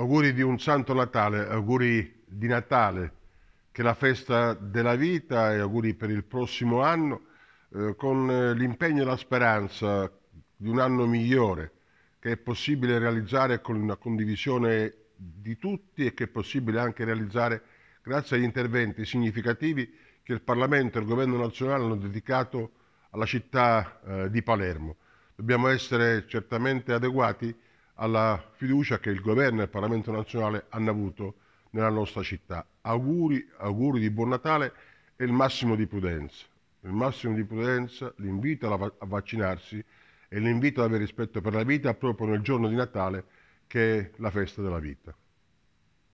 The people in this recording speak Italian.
Auguri di un Santo Natale, auguri di Natale, che è la festa della vita e auguri per il prossimo anno, eh, con eh, l'impegno e la speranza di un anno migliore che è possibile realizzare con una condivisione di tutti e che è possibile anche realizzare grazie agli interventi significativi che il Parlamento e il Governo nazionale hanno dedicato alla città eh, di Palermo. Dobbiamo essere certamente adeguati alla fiducia che il governo e il Parlamento nazionale hanno avuto nella nostra città. Auguri, auguri di buon Natale e il massimo di prudenza. Il massimo di prudenza, l'invito a, vaccinarsi e l'invito ad avere rispetto per la vita proprio nel giorno di Natale che è la festa della vita.